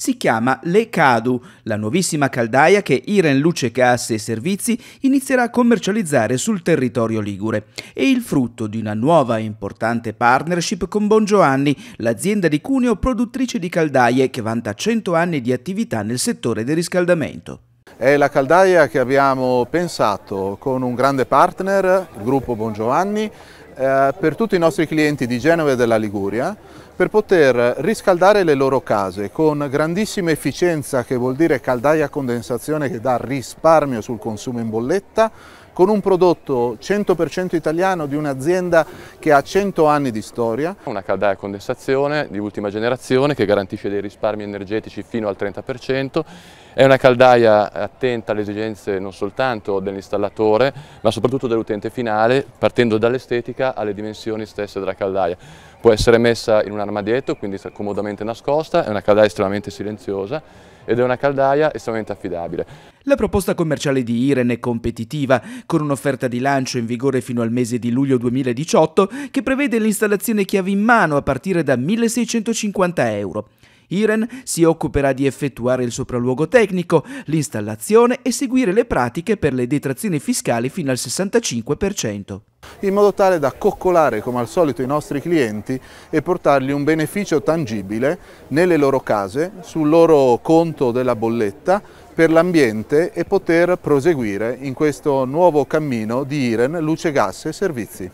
si chiama Le Cadu, la nuovissima caldaia che Iren Luce Gas e Servizi inizierà a commercializzare sul territorio ligure. È il frutto di una nuova e importante partnership con Bongiovanni, l'azienda di Cuneo produttrice di caldaie che vanta 100 anni di attività nel settore del riscaldamento. È la caldaia che abbiamo pensato con un grande partner, il gruppo Bongiovanni, eh, per tutti i nostri clienti di Genova e della Liguria, per poter riscaldare le loro case con grandissima efficienza, che vuol dire caldaia a condensazione che dà risparmio sul consumo in bolletta, con un prodotto 100% italiano di un'azienda che ha 100 anni di storia. Una caldaia a condensazione di ultima generazione che garantisce dei risparmi energetici fino al 30%, è una caldaia attenta alle esigenze non soltanto dell'installatore ma soprattutto dell'utente finale partendo dall'estetica alle dimensioni stesse della caldaia. Può essere messa in un armadietto quindi comodamente nascosta, è una caldaia estremamente silenziosa ed è una caldaia estremamente affidabile. La proposta commerciale di Iren è competitiva, con un'offerta di lancio in vigore fino al mese di luglio 2018 che prevede l'installazione chiave in mano a partire da 1650 euro. Iren si occuperà di effettuare il sopralluogo tecnico, l'installazione e seguire le pratiche per le detrazioni fiscali fino al 65%. In modo tale da coccolare come al solito i nostri clienti e portargli un beneficio tangibile nelle loro case, sul loro conto della bolletta per l'ambiente e poter proseguire in questo nuovo cammino di IREN, luce, gas e servizi.